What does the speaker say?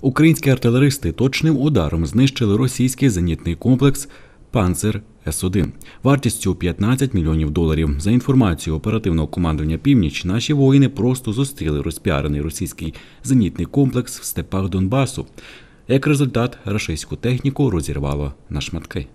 Українські артилеристи точним ударом знищили російський зенітний комплекс Панцер С-1 вартістю 15 мільйонів доларів. За інформацією оперативного командування північ, наші воїни просто зустріли розпіарений російський зенітний комплекс в степах Донбасу. Як результат, рашистську техніку розірвало на шматки.